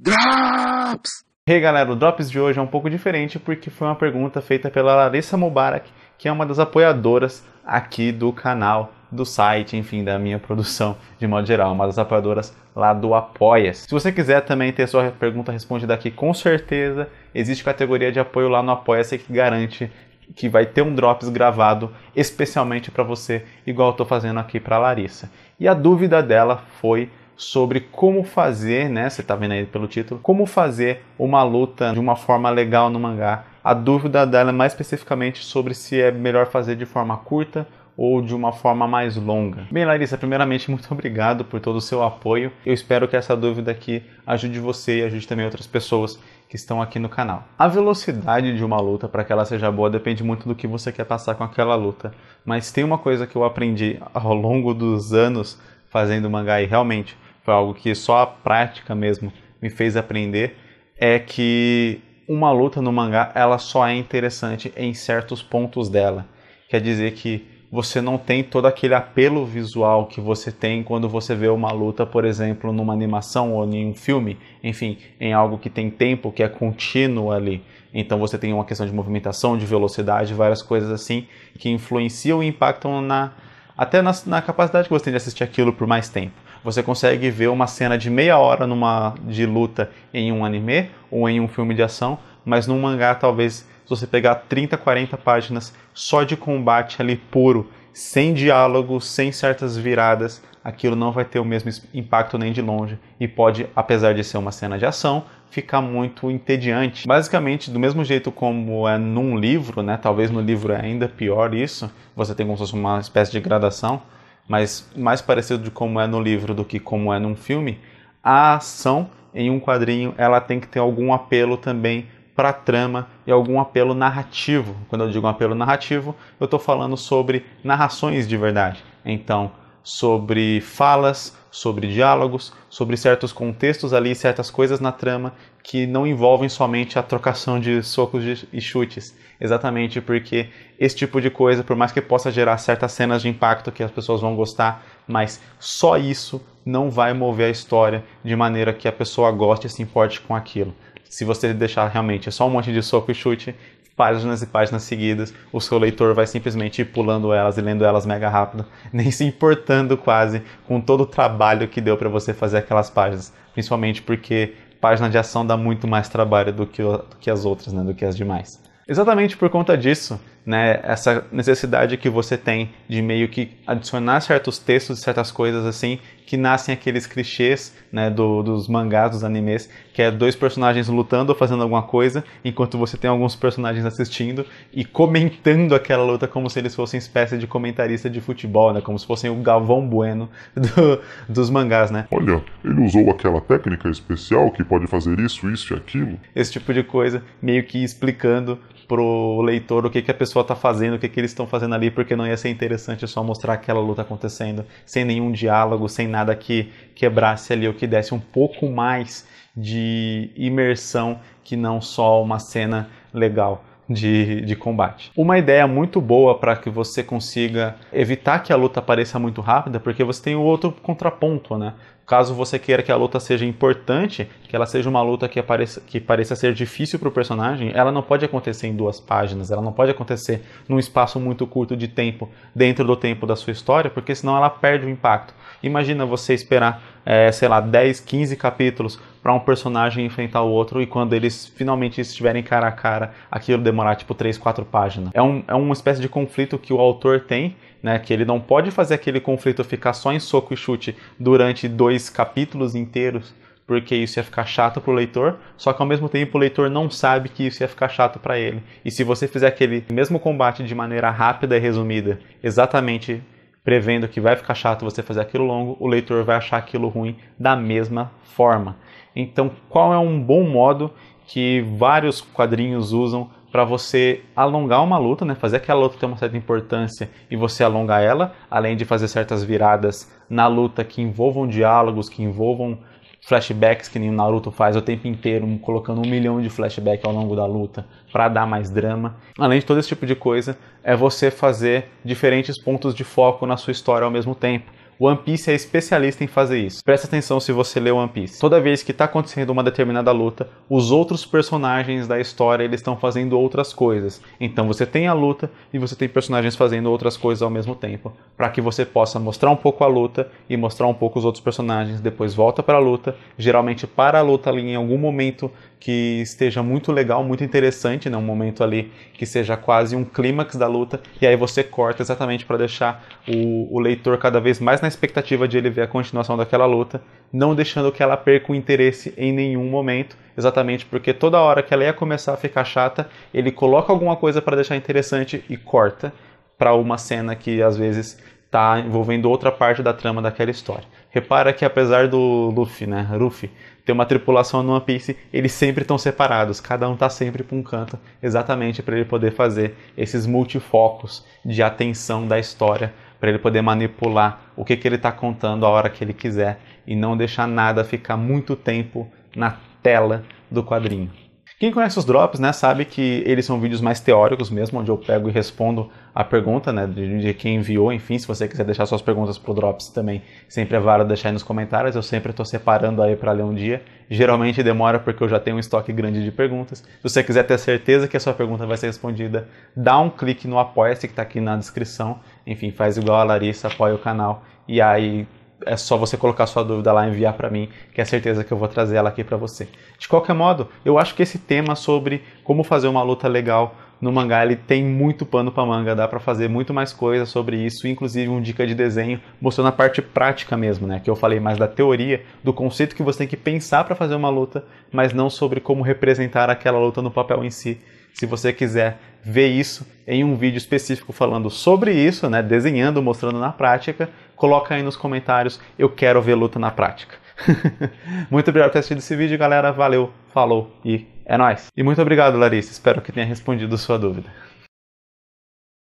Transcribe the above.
Drops! Ei hey, galera, o Drops de hoje é um pouco diferente porque foi uma pergunta feita pela Larissa Mubarak, que é uma das apoiadoras aqui do canal, do site, enfim, da minha produção de modo geral, uma das apoiadoras lá do apoia -se. se você quiser também ter sua pergunta respondida aqui, com certeza existe categoria de apoio lá no Apoia-se que garante que vai ter um drops gravado especialmente para você, igual eu estou fazendo aqui para Larissa. E a dúvida dela foi sobre como fazer, né? Você está vendo aí pelo título, como fazer uma luta de uma forma legal no mangá. A dúvida dela é mais especificamente sobre se é melhor fazer de forma curta ou de uma forma mais longa. Bem, Larissa, primeiramente, muito obrigado por todo o seu apoio. Eu espero que essa dúvida aqui ajude você e ajude também outras pessoas que estão aqui no canal. A velocidade de uma luta, para que ela seja boa, depende muito do que você quer passar com aquela luta. Mas tem uma coisa que eu aprendi ao longo dos anos fazendo mangá e realmente foi algo que só a prática mesmo me fez aprender, é que uma luta no mangá ela só é interessante em certos pontos dela. Quer dizer que você não tem todo aquele apelo visual que você tem quando você vê uma luta, por exemplo, numa animação ou em um filme, enfim, em algo que tem tempo, que é contínuo ali. Então você tem uma questão de movimentação, de velocidade, várias coisas assim que influenciam e impactam na até na, na capacidade que você tem de assistir aquilo por mais tempo. Você consegue ver uma cena de meia hora numa, de luta em um anime ou em um filme de ação, mas num mangá talvez se você pegar 30, 40 páginas só de combate ali puro, sem diálogo, sem certas viradas, aquilo não vai ter o mesmo impacto nem de longe e pode, apesar de ser uma cena de ação, ficar muito entediante. Basicamente, do mesmo jeito como é num livro, né? Talvez no livro é ainda pior isso, você tem como se fosse uma espécie de gradação mas mais parecido de como é no livro do que como é num filme, a ação em um quadrinho ela tem que ter algum apelo também para trama e algum apelo narrativo. Quando eu digo um apelo narrativo, eu estou falando sobre narrações de verdade. Então, sobre falas, sobre diálogos, sobre certos contextos ali, certas coisas na trama que não envolvem somente a trocação de socos e chutes. Exatamente porque esse tipo de coisa, por mais que possa gerar certas cenas de impacto que as pessoas vão gostar, mas só isso não vai mover a história de maneira que a pessoa goste e se importe com aquilo se você deixar realmente só um monte de soco e chute, páginas e páginas seguidas, o seu leitor vai simplesmente ir pulando elas e lendo elas mega rápido, nem se importando quase com todo o trabalho que deu para você fazer aquelas páginas, principalmente porque página de ação dá muito mais trabalho do que, do que as outras, né, do que as demais. Exatamente por conta disso, né, essa necessidade que você tem de meio que adicionar certos textos e certas coisas assim, que nascem aqueles clichês né, do, dos mangás, dos animes, que é dois personagens lutando ou fazendo alguma coisa, enquanto você tem alguns personagens assistindo e comentando aquela luta como se eles fossem espécie de comentarista de futebol, né, como se fossem o Galvão Bueno do, dos mangás, né? Olha, ele usou aquela técnica especial que pode fazer isso, isso e aquilo. Esse tipo de coisa, meio que explicando pro leitor o que, que a pessoa tá fazendo, o que, que eles estão fazendo ali, porque não ia ser interessante só mostrar aquela luta acontecendo, sem nenhum diálogo, sem nada que quebrasse ali, ou que desse um pouco mais de imersão que não só uma cena legal de, de combate. Uma ideia muito boa para que você consiga evitar que a luta apareça muito rápida, porque você tem o outro contraponto, né? Caso você queira que a luta seja importante, que ela seja uma luta que, apareça, que pareça ser difícil para o personagem, ela não pode acontecer em duas páginas, ela não pode acontecer num espaço muito curto de tempo, dentro do tempo da sua história, porque senão ela perde o impacto. Imagina você esperar, é, sei lá, 10, 15 capítulos para um personagem enfrentar o outro e quando eles finalmente estiverem cara a cara, aquilo demorar tipo 3, 4 páginas. É, um, é uma espécie de conflito que o autor tem, né? Que ele não pode fazer aquele conflito ficar só em soco e chute durante dois capítulos inteiros, porque isso ia ficar chato pro leitor, só que ao mesmo tempo o leitor não sabe que isso ia ficar chato para ele. E se você fizer aquele mesmo combate de maneira rápida e resumida, exatamente prevendo que vai ficar chato você fazer aquilo longo, o leitor vai achar aquilo ruim da mesma forma. Então, qual é um bom modo que vários quadrinhos usam para você alongar uma luta, né? fazer aquela luta ter uma certa importância e você alongar ela, além de fazer certas viradas na luta que envolvam diálogos, que envolvam flashbacks que nem o Naruto faz o tempo inteiro, colocando um milhão de flashbacks ao longo da luta para dar mais drama. Além de todo esse tipo de coisa, é você fazer diferentes pontos de foco na sua história ao mesmo tempo. One Piece é especialista em fazer isso. Presta atenção se você lê One Piece. Toda vez que está acontecendo uma determinada luta, os outros personagens da história eles estão fazendo outras coisas. Então você tem a luta e você tem personagens fazendo outras coisas ao mesmo tempo, para que você possa mostrar um pouco a luta e mostrar um pouco os outros personagens. Depois volta para a luta, geralmente para a luta ali em algum momento que esteja muito legal, muito interessante, né? um momento ali que seja quase um clímax da luta, e aí você corta exatamente para deixar o, o leitor cada vez mais na na expectativa de ele ver a continuação daquela luta, não deixando que ela perca o interesse em nenhum momento, exatamente porque toda hora que ela ia começar a ficar chata, ele coloca alguma coisa para deixar interessante e corta para uma cena que às vezes está envolvendo outra parte da trama daquela história. Repara que apesar do Luffy, né, Luffy ter uma tripulação no One Piece, eles sempre estão separados, cada um está sempre para um canto, exatamente para ele poder fazer esses multifocos de atenção da história para ele poder manipular o que, que ele está contando a hora que ele quiser e não deixar nada ficar muito tempo na tela do quadrinho. Quem conhece os drops, né, sabe que eles são vídeos mais teóricos mesmo, onde eu pego e respondo a pergunta, né, de, de quem enviou, enfim, se você quiser deixar suas perguntas pro drops também, sempre é válido deixar aí nos comentários, eu sempre estou separando aí para ler um dia Geralmente demora porque eu já tenho um estoque grande de perguntas. Se você quiser ter certeza que a sua pergunta vai ser respondida, dá um clique no apoia-se que está aqui na descrição. Enfim, faz igual a Larissa, apoia o canal e aí é só você colocar sua dúvida lá e enviar para mim, que é certeza que eu vou trazer ela aqui para você. De qualquer modo, eu acho que esse tema sobre como fazer uma luta legal no mangá ele tem muito pano para manga, dá para fazer muito mais coisa sobre isso, inclusive um dica de desenho mostrando a parte prática mesmo, né? Que eu falei mais da teoria, do conceito que você tem que pensar para fazer uma luta, mas não sobre como representar aquela luta no papel em si. Se você quiser ver isso em um vídeo específico falando sobre isso, né, desenhando, mostrando na prática, coloca aí nos comentários, eu quero ver luta na prática. muito obrigado por ter assistido esse vídeo, galera. Valeu, falou e é nós. E muito obrigado, Larissa. Espero que tenha respondido sua dúvida.